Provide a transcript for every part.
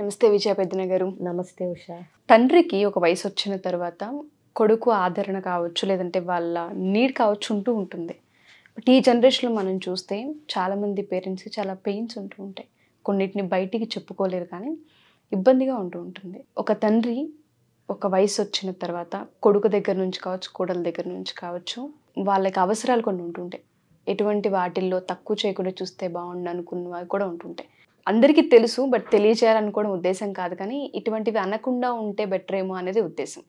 నమస్తే విజయ పెద్దన గారు నమస్తే ఉష తండ్రికి ఒక వయసు వచ్చిన తర్వాత కొడుకు ఆదరణ కావచ్చు లేదంటే వాళ్ళ నీడ్ కావచ్చు ఉంటూ ఉంటుంది బట్ ఈ జనరేషన్లో మనం చూస్తే చాలామంది పేరెంట్స్కి చాలా పెయిన్స్ ఉంటూ ఉంటాయి కొన్నిటిని బయటికి చెప్పుకోలేరు కానీ ఇబ్బందిగా ఉంటూ ఉంటుంది ఒక తండ్రి ఒక వయసు వచ్చిన తర్వాత కొడుకు దగ్గర నుంచి కావచ్చు కోడల దగ్గర నుంచి కావచ్చు వాళ్ళకి అవసరాలు కొన్ని ఉంటుంటాయి ఎటువంటి వాటిల్లో తక్కువ చేయకుండా చూస్తే బాగుండు అనుకున్నవి కూడా ఉంటుంటాయి అందరికీ తెలుసు బట్ తెలియజేయాలనుకోవడం ఉద్దేశం కాదు కానీ ఇటువంటివి అనకుండా ఉంటే బెటర్ ఏమో అనేది ఉద్దేశం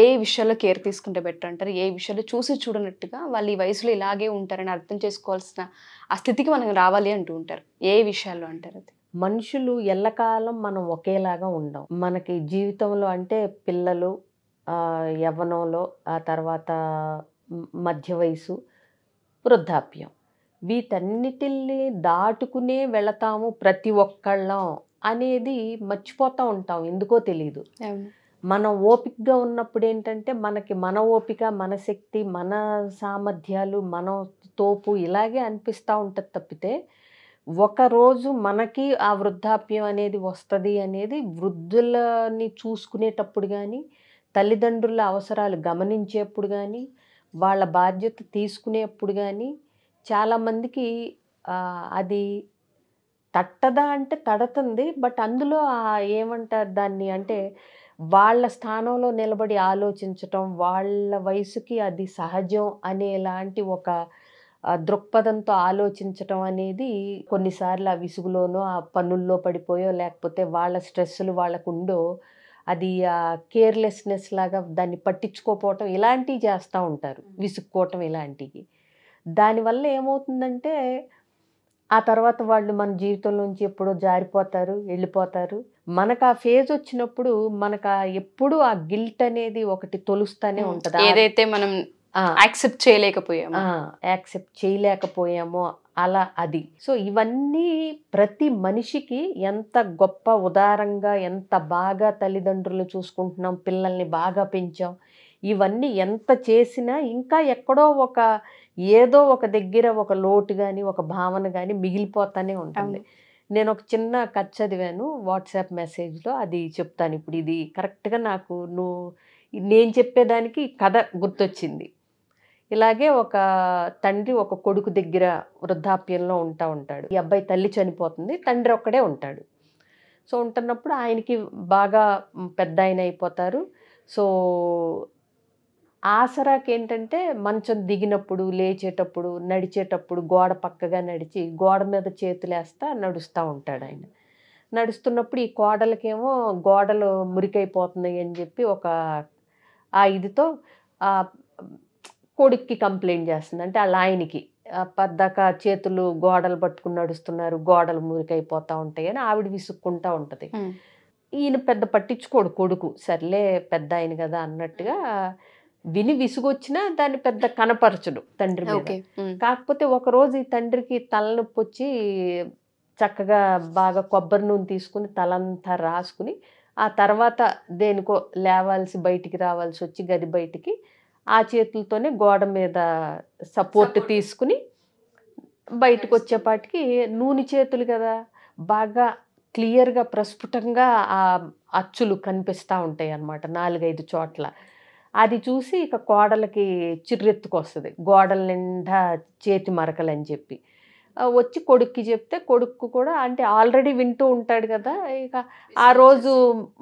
ఏ విషయాల్లో కేర్ తీసుకుంటే బెటర్ అంటారు ఏ విషయాల్లో చూసి చూడనట్టుగా వాళ్ళు ఈ వయసులో ఇలాగే ఉంటారని అర్థం చేసుకోవాల్సిన ఆ స్థితికి మనం రావాలి అంటూ ఉంటారు ఏ విషయాల్లో అంటారు అది మనుషులు ఎల్లకాలం మనం ఒకేలాగా ఉండం మనకి జీవితంలో అంటే పిల్లలు యవ్వనంలో ఆ తర్వాత మధ్య వయసు వృద్ధాప్యం వీటన్నిటిని దాటుకునే వెళతాము ప్రతి ఒక్కళ్ళం అనేది మర్చిపోతూ ఉంటాం ఎందుకో తెలియదు మనం ఓపికగా ఉన్నప్పుడు ఏంటంటే మనకి మన ఓపిక మన శక్తి మన సామర్థ్యాలు మన తోపు ఇలాగే అనిపిస్తూ ఉంటుంది తప్పితే ఒకరోజు మనకి ఆ వృద్ధాప్యం అనేది వస్తుంది అనేది వృద్ధులని చూసుకునేటప్పుడు కానీ తల్లిదండ్రుల అవసరాలు గమనించేప్పుడు కానీ వాళ్ళ బాధ్యత తీసుకునేప్పుడు కానీ చాలామందికి అది తట్టదా అంటే తడతుంది బట్ అందులో ఏమంటారు దాన్ని అంటే వాళ్ళ స్థానంలో నిలబడి ఆలోచించటం వాళ్ళ వయసుకి అది సహజం అనేలాంటి ఒక దృక్పథంతో ఆలోచించటం అనేది కొన్నిసార్లు ఆ విసుగులోనో ఆ పనుల్లో పడిపోయో లేకపోతే వాళ్ళ స్ట్రెస్సులు వాళ్ళకు ఉండో అది కేర్లెస్నెస్ లాగా దాన్ని పట్టించుకోపోవటం ఇలాంటివి చేస్తూ ఉంటారు విసుక్కోవటం ఇలాంటివి దానివల్ల ఏమవుతుందంటే ఆ తర్వాత వాళ్ళు మన జీవితంలోంచి ఎప్పుడో జారిపోతారు వెళ్ళిపోతారు మనకు ఆ ఫేజ్ వచ్చినప్పుడు మనకు ఎప్పుడు ఆ గిల్ట్ అనేది ఒకటి తొలుస్తూనే ఉంటుంది ఏదైతే మనం యాక్సెప్ట్ చేయలేకపోయాము యాక్సెప్ట్ చేయలేకపోయామో అలా అది సో ఇవన్నీ ప్రతి మనిషికి ఎంత గొప్ప ఉదారంగా ఎంత బాగా తల్లిదండ్రులు చూసుకుంటున్నాం పిల్లల్ని బాగా పెంచాం ఇవన్నీ ఎంత చేసినా ఇంకా ఎక్కడో ఒక ఏదో ఒక దగ్గర ఒక లోటు కానీ ఒక భావన కానీ మిగిలిపోతానే ఉంటుంది నేను ఒక చిన్న కథ చదివాను వాట్సాప్ మెసేజ్లో అది చెప్తాను ఇప్పుడు ఇది కరెక్ట్గా నాకు నువ్వు నేను చెప్పేదానికి కథ గుర్తొచ్చింది ఇలాగే ఒక తండ్రి ఒక కొడుకు దగ్గర వృద్ధాప్యంలో ఉంటా ఉంటాడు ఈ అబ్బాయి తల్లి చనిపోతుంది తండ్రి ఒక్కడే ఉంటాడు సో ఉంటున్నప్పుడు ఆయనకి బాగా పెద్ద ఆయన అయిపోతారు సో ఆసరాకి ఏంటంటే మంచం దిగినప్పుడు లేచేటప్పుడు నడిచేటప్పుడు గోడ పక్కగా నడిచి గోడ మీద చేతులేస్తా నడుస్తూ ఉంటాడు ఆయన నడుస్తున్నప్పుడు ఈ కోడలకేమో గోడలు మురికైపోతున్నాయి అని చెప్పి ఒక ఆ ఇదితో కొడుక్కి కంప్లైంట్ చేస్తుంది అంటే వాళ్ళ ఆయనకి పద్దాక చేతులు గోడలు పట్టుకుని నడుస్తున్నారు గోడలు మురికైపోతూ ఉంటాయి అని ఆవిడ విసుక్కుంటూ ఉంటుంది ఈయన పెద్ద పట్టించుకోడు కొడుకు సర్లే పెద్ద ఆయన కదా అన్నట్టుగా విని విసుగొచ్చినా దాన్ని పెద్ద కనపరచడు తండ్రి కాకపోతే కాకపోతే ఒకరోజు ఈ తండ్రికి తలనొప్పి వచ్చి చక్కగా బాగా కొబ్బరి నూనె తీసుకుని తలంతా రాసుకుని ఆ తర్వాత దేనికో లేవాల్సి బయటికి రావాల్సి వచ్చి గది బయటికి ఆ చేతులతోనే గోడ మీద సపోర్ట్ తీసుకుని బయటకు వచ్చేపాటికి నూనె చేతులు కదా బాగా క్లియర్గా ప్రస్ఫుటంగా ఆ అచ్చులు కనిపిస్తూ ఉంటాయి అన్నమాట నాలుగైదు చోట్ల అది చూసి ఇక కోడలకి చిర్రెత్తుకొస్తుంది గోడల నిండా చేతి మరకలు అని చెప్పి వచ్చి కొడుక్కి చెప్తే కొడుక్కు కూడా అంటే ఆల్రెడీ వింటూ ఉంటాడు కదా ఇక ఆ రోజు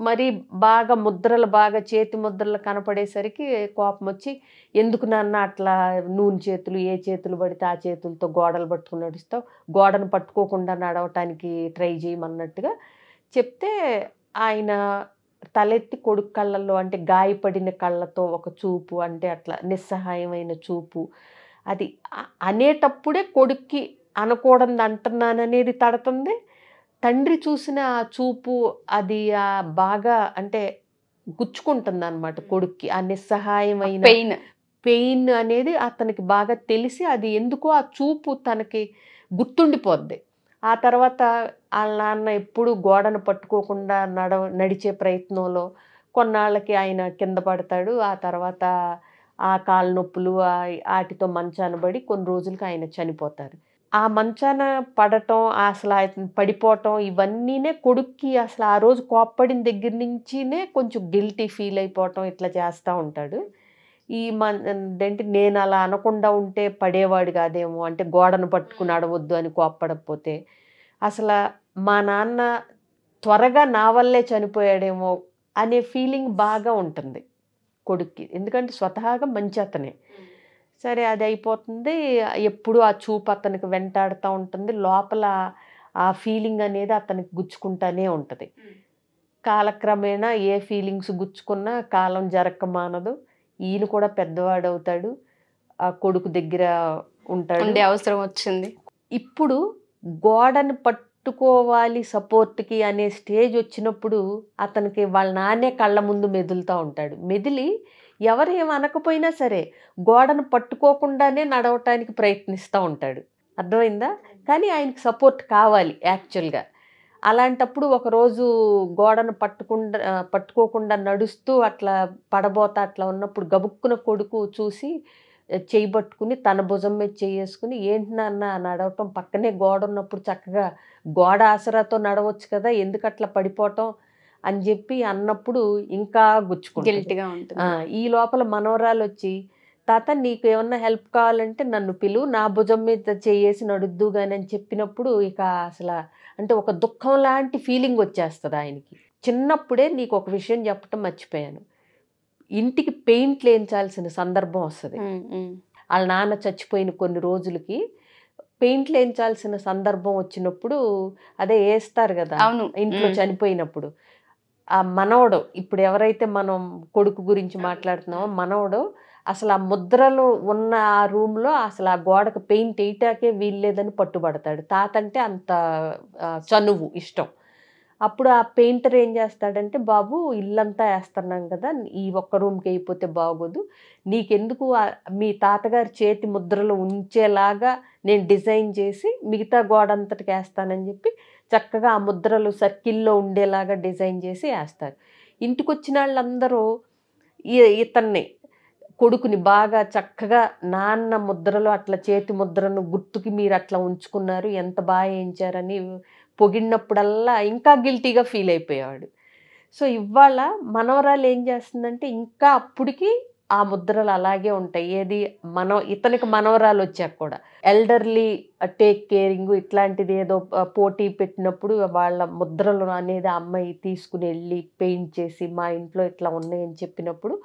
మరీ బాగా ముద్రలు బాగా చేతి ముద్రలు కనపడేసరికి కోపం వచ్చి ఎందుకు నాన్న అట్లా నూనె చేతులు ఏ చేతులు పడితే ఆ చేతులతో గోడలు పట్టుకుని నడుస్తావు గోడను పట్టుకోకుండా నడవటానికి ట్రై చేయమన్నట్టుగా చెప్తే ఆయన తలెత్తి కొడుకు కళ్ళల్లో అంటే గాయపడిన కళ్ళతో ఒక చూపు అంటే అట్లా నిస్సహాయమైన చూపు అది అనేటప్పుడే కొడుక్కి అనకూడదు అంటున్నాననేది తడుతుంది తండ్రి చూసిన ఆ చూపు అది ఆ బాగా అంటే గుచ్చుకుంటుంది అనమాట కొడుక్కి ఆ నిస్సహాయమైన పెయిన్ పెయిన్ అనేది అతనికి బాగా తెలిసి అది ఎందుకో ఆ చూపు తనకి గుర్తుండిపోద్ది ఆ తర్వాత వాళ్ళ నాన్న ఎప్పుడూ గోడను పట్టుకోకుండా నడవ నడిచే ప్రయత్నంలో కొన్నాళ్ళకి ఆయన కింద పడతాడు ఆ తర్వాత ఆ కాలు నొప్పులు వాటితో మంచాన పడి కొన్ని రోజులకి ఆయన చనిపోతారు ఆ మంచాన పడటం అసలు పడిపోవటం ఇవన్నీనే కొడుక్కి అసలు ఆ రోజు కోప్పడిన దగ్గర నుంచినే కొంచెం గిల్టీ ఫీల్ అయిపోవటం ఇట్లా చేస్తూ ఉంటాడు ఈ అంటే నేను అలా అనకుండా ఉంటే పడేవాడు కాదేమో అంటే గోడను పట్టుకుని అడవద్దు అని కోప్పడకపోతే అసలు మా నాన్న త్వరగా నా వల్లే చనిపోయాడేమో అనే ఫీలింగ్ బాగా ఉంటుంది కొడుక్కి ఎందుకంటే స్వతహాగా మంచి అతనే సరే అది అయిపోతుంది ఎప్పుడు ఆ చూపు అతనికి వెంటాడుతూ ఉంటుంది లోపల ఆ ఫీలింగ్ అనేది అతనికి గుచ్చుకుంటానే ఉంటుంది కాలక్రమేణా ఏ ఫీలింగ్స్ గుచ్చుకున్నా కాలం జరగక మానదు ఈయన కూడా పెద్దవాడు అవుతాడు ఆ కొడుకు దగ్గర ఉంటాడు ఉండే అవసరం వచ్చింది ఇప్పుడు గోడను పట్టుకోవాలి సపోర్ట్కి అనే స్టేజ్ వచ్చినప్పుడు అతనికి వాళ్ళ నాన్నే కళ్ళ ముందు మెదులుతూ ఉంటాడు మెదిలి ఎవరు ఏం అనకపోయినా సరే గోడను పట్టుకోకుండానే నడవటానికి ప్రయత్నిస్తూ ఉంటాడు అర్థమైందా కానీ ఆయనకి సపోర్ట్ కావాలి యాక్చువల్గా అలాంటప్పుడు ఒకరోజు గోడను పట్టుకుండా పట్టుకోకుండా నడుస్తూ అట్లా పడబోతా అట్లా ఉన్నప్పుడు గబుక్కున కొడుకు చూసి చేయి పట్టుకుని తన భుజం మీద చేసుకుని ఏంటి నాన్న నడవటం పక్కనే గోడ ఉన్నప్పుడు చక్కగా గోడ ఆసరాతో నడవచ్చు కదా ఎందుకు అట్లా పడిపోవటం అని చెప్పి అన్నప్పుడు ఇంకా గుచ్చుకుంటుంది ఈ లోపల మనవరాలు వచ్చి తాత నీకు ఏమన్నా హెల్ప్ కావాలంటే నన్ను పిలువు నా భుజం మీద చేయేసి నడుద్దు కానీ అని చెప్పినప్పుడు ఇక అసలు అంటే ఒక దుఃఖం లాంటి ఫీలింగ్ వచ్చేస్తుంది ఆయనకి చిన్నప్పుడే నీకు ఒక విషయం చెప్పటం మర్చిపోయాను ఇంటికి పెయింట్ లేంచాల్సిన సందర్భం వస్తుంది వాళ్ళ నాన్న చచ్చిపోయిన కొన్ని రోజులకి పెయింట్ లేంచాల్సిన సందర్భం వచ్చినప్పుడు అదే వేస్తారు కదా అవును ఇంట్లో చనిపోయినప్పుడు ఆ మనవడు ఇప్పుడు ఎవరైతే మనం కొడుకు గురించి మాట్లాడుతున్నామో మనవడు అసలు ఆ ముద్రలు ఉన్న ఆ రూమ్లో అసలు ఆ గోడకు పెయింట్ వేయటాకే వీల్లేదని పట్టుబడతాడు తాత అంటే అంత చనువు ఇష్టం అప్పుడు ఆ పెయింటర్ ఏం చేస్తాడంటే బాబు ఇల్లంతా వేస్తున్నాం కదా ఈ ఒక్క రూమ్కి అయిపోతే బాగోదు నీకెందుకు మీ తాతగారి చేతి ముద్రలు ఉంచేలాగా నేను డిజైన్ చేసి మిగతా గోడ అంతటికి వేస్తానని చెప్పి చక్కగా ఆ ముద్రలు సర్కిల్లో ఉండేలాగా డిజైన్ చేసి వేస్తారు ఇంటికి వచ్చిన వాళ్ళందరూ ఇతన్ని కొడుకుని బాగా చక్కగా నాన్న ముద్రలో అట్లా చేతి ముద్రను గుర్తుకి మీరు అట్లా ఉంచుకున్నారు ఎంత బాగా ఏంచారని పొగిడినప్పుడల్లా ఇంకా గిల్టీగా ఫీల్ అయిపోయేవాడు సో ఇవాళ మనవరాలు ఏం చేస్తుందంటే ఇంకా అప్పటికి ఆ ముద్రలు అలాగే ఉంటాయి ఏది మనం ఇతనికి మనవరాలు వచ్చాక కూడా ఎల్డర్లీ టేక్ కేరింగ్ ఇట్లాంటిది ఏదో పోటీ పెట్టినప్పుడు వాళ్ళ ముద్రలు అనేది అమ్మాయి తీసుకుని వెళ్ళి పెయింట్ చేసి మా ఇంట్లో ఇట్లా ఉన్నాయని చెప్పినప్పుడు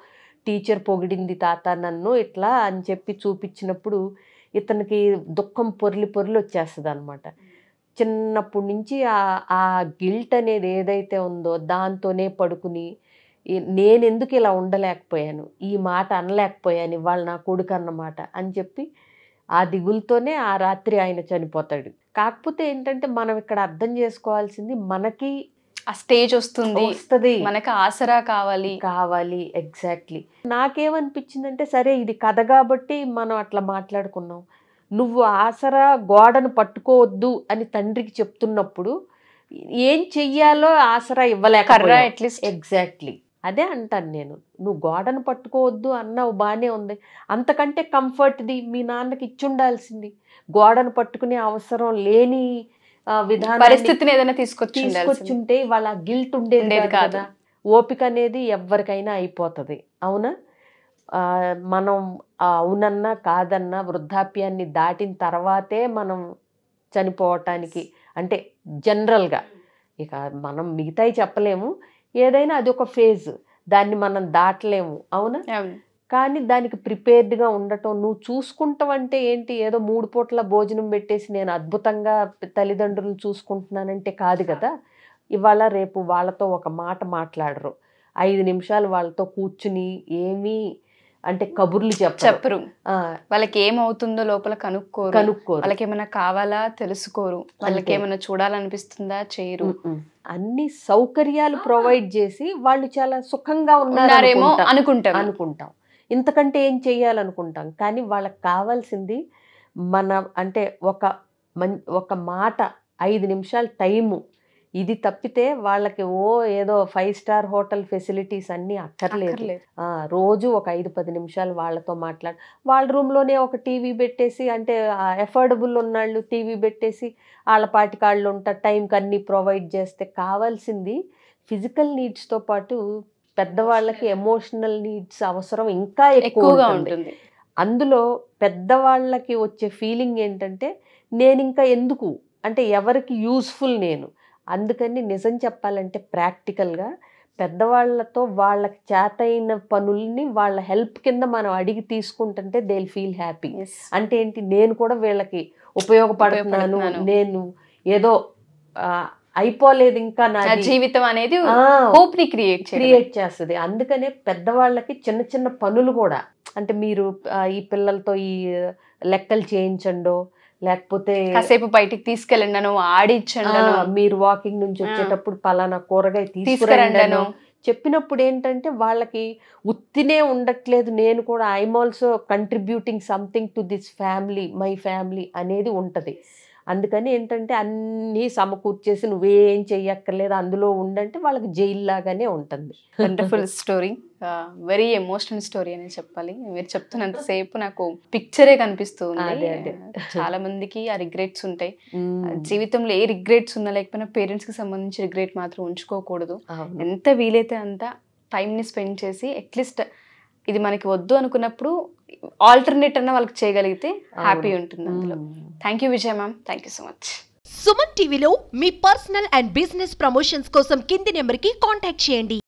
టీచర్ పొగిడింది తాత నన్ను ఇట్లా అని చెప్పి చూపించినప్పుడు ఇతనికి దుఃఖం పొర్లి పొర్లి వచ్చేస్తుంది అనమాట చిన్నప్పటి నుంచి ఆ గిల్ట్ అనేది ఏదైతే ఉందో దాంతోనే పడుకుని నేను ఎందుకు ఇలా ఉండలేకపోయాను ఈ మాట అనలేకపోయాను ఇవాళ నా కొడుకు అన్నమాట అని చెప్పి ఆ దిగులతోనే ఆ రాత్రి ఆయన చనిపోతాడు కాకపోతే ఏంటంటే మనం ఇక్కడ అర్థం చేసుకోవాల్సింది మనకి ఆ స్టేజ్ వస్తుంది వస్తుంది మనకి ఆసరా కావాలి కావాలి ఎగ్జాక్ట్లీ నాకేమనిపించిందంటే సరే ఇది కథ కాబట్టి మనం అట్లా మాట్లాడుకున్నాం నువ్వు ఆసరా గోడను పట్టుకోవద్దు అని తండ్రికి చెప్తున్నప్పుడు ఏం చెయ్యాలో ఆసరా ఇవ్వలేక అట్లీస్ట్ ఎగ్జాక్ట్లీ అదే అంటాను నేను నువ్వు గోడను పట్టుకోవద్దు అన్నావు బాగానే ఉంది అంతకంటే కంఫర్ట్ది మీ నాన్నకి ఇచ్చుండాల్సింది గోడను పట్టుకునే అవసరం లేని విధానం పరిస్థితిని ఏదైనా తీసుకొచ్చి తీసుకొచ్చుంటే వాళ్ళ గిల్ట్ ఉండేది కదా ఓపిక అనేది ఎవరికైనా అయిపోతుంది అవునా మనం అవునన్నా కాదన్నా వృద్ధాప్యాన్ని దాటిన తర్వాతే మనం చనిపోవటానికి అంటే జనరల్గా ఇక మనం మిగతాయి చెప్పలేము ఏదైనా అది ఒక ఫేజ్ దాన్ని మనం దాటలేము అవునా కానీ దానికి ప్రిపేర్డ్గా ఉండటం నువ్వు చూసుకుంటావంటే ఏంటి ఏదో మూడు పూట్ల భోజనం పెట్టేసి నేను అద్భుతంగా తల్లిదండ్రులు చూసుకుంటున్నానంటే కాదు కదా ఇవాళ రేపు వాళ్ళతో ఒక మాట మాట్లాడరు ఐదు నిమిషాలు వాళ్ళతో కూర్చుని ఏమీ అంటే కబుర్లు చెప్పరు వాళ్ళకి ఏమవుతుందో లోపల కనుక్కోరు కనుక్కోరు వాళ్ళకి ఏమైనా కావాలా తెలుసుకోరు వాళ్ళకి ఏమైనా చూడాలనిపిస్తుందా చేయరు అన్ని సౌకర్యాలు ప్రొవైడ్ చేసి వాళ్ళు చాలా సుఖంగా ఉన్నారేమో అనుకుంటాం అనుకుంటాం ఇంతకంటే ఏం చేయాలనుకుంటాం కానీ వాళ్ళకి కావాల్సింది మన అంటే ఒక మన్ ఒక మాట ఐదు నిమిషాల టైము ఇది తప్పితే వాళ్ళకి ఓ ఏదో ఫైవ్ స్టార్ హోటల్ ఫెసిలిటీస్ అన్నీ అక్కర్లేదు రోజు ఒక ఐదు పది నిమిషాలు వాళ్ళతో మాట్లాడు వాళ్ళ రూమ్లోనే ఒక టీవీ పెట్టేసి అంటే ఎఫోర్డబుల్ ఉన్నాళ్ళు టీవీ పెట్టేసి వాళ్ళ పాటి కాళ్ళు ఉంటా టైంకి అన్నీ ప్రొవైడ్ చేస్తే కావాల్సింది ఫిజికల్ నీడ్స్తో పాటు పెద్దవాళ్ళకి ఎమోషనల్ నీడ్స్ అవసరం ఇంకా ఎక్కువగా ఉంటుంది అందులో పెద్దవాళ్ళకి వచ్చే ఫీలింగ్ ఏంటంటే నేను ఇంకా ఎందుకు అంటే ఎవరికి యూస్ఫుల్ నేను అందుకని నిజం చెప్పాలంటే ప్రాక్టికల్గా పెద్దవాళ్లతో వాళ్ళకి చేతైన పనుల్ని వాళ్ళ హెల్ప్ కింద మనం అడిగి తీసుకుంటుంటే దే ఫీల్ హ్యాపీ అంటే ఏంటి నేను కూడా వీళ్ళకి ఉపయోగపడుతున్నాను నేను ఏదో అయిపోలేదు ఇంకా నా జీవితం అనేది హోప్ ని క్రియేట్ క్రియేట్ చేస్తుంది అందుకనే పెద్దవాళ్ళకి చిన్న చిన్న పనులు కూడా అంటే మీరు ఈ పిల్లలతో ఈ లెక్కలు చేయించండో లేకపోతే కాసేపు బయటికి తీసుకెళ్ళండను ఆడించండి మీరు వాకింగ్ నుంచి వచ్చేటప్పుడు పలానా కూరగాయ తీసుకురండను చెప్పినప్పుడు ఏంటంటే వాళ్ళకి ఉత్తినే ఉండట్లేదు నేను కూడా I'm also contributing something to this family my family అనేది ఉంటుంది అందుకని ఏంటంటే అన్నీ సమకూర్చేసి నువ్వేం చెయ్యక్కర్లేదు అందులో ఉండంటే వాళ్ళకి జైల్లాగానే ఉంటుంది wonderful story very emotional story అని చెప్పాలి మీరు చెప్తున్నంత సేపు నాకు పిక్చరే కనిపిస్తుంది చాలా మందికి ఆ రిగ్రెట్స్ ఉంటాయి జీవితంలో ఏ రిగ్రెట్స్ ఉన్నా లేకపోయినా పేరెంట్స్ కి సంబంధించి రిగ్రెట్ మాత్రం ఉంచుకోకూడదు ఎంత వీలైతే అంత టైం ని స్పెండ్ చేసి అట్లీస్ట్ ఇది మనకి వద్దు అనుకున్నప్పుడు ఆల్టర్నేట్ అన్న వాళ్ళకి చేయగలిగితే హ్యాపీ ఉంటుంది అందులో thank you Vijaya ma'am thank you so much Suman టీవీలో మీ పర్సనల్ అండ్ బిజినెస్ ప్రమోషన్స్ కోసం కింది నెంబర్కి కాంటాక్ట్ చేయండి